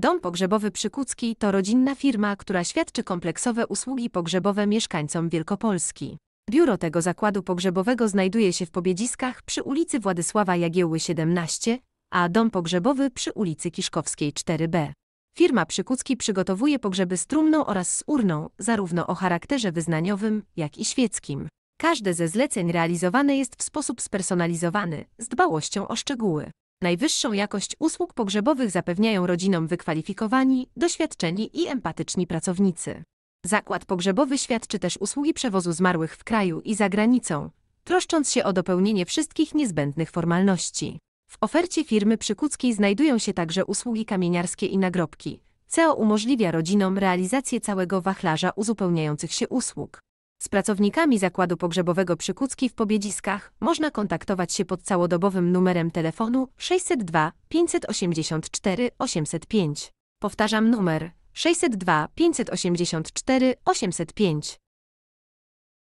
Dom Pogrzebowy Przykucki to rodzinna firma, która świadczy kompleksowe usługi pogrzebowe mieszkańcom Wielkopolski. Biuro tego zakładu pogrzebowego znajduje się w Pobiedziskach przy ulicy Władysława Jagiełły 17, a dom pogrzebowy przy ulicy Kiszkowskiej 4b. Firma Przykucki przygotowuje pogrzeby z trumną oraz z urną, zarówno o charakterze wyznaniowym, jak i świeckim. Każde ze zleceń realizowane jest w sposób spersonalizowany, z dbałością o szczegóły. Najwyższą jakość usług pogrzebowych zapewniają rodzinom wykwalifikowani, doświadczeni i empatyczni pracownicy. Zakład pogrzebowy świadczy też usługi przewozu zmarłych w kraju i za granicą, troszcząc się o dopełnienie wszystkich niezbędnych formalności. W ofercie firmy Przykuckiej znajdują się także usługi kamieniarskie i nagrobki. CEO umożliwia rodzinom realizację całego wachlarza uzupełniających się usług. Z pracownikami zakładu pogrzebowego Przykucki w Pobiedziskach można kontaktować się pod całodobowym numerem telefonu 602 584 805. Powtarzam numer 602 584 805.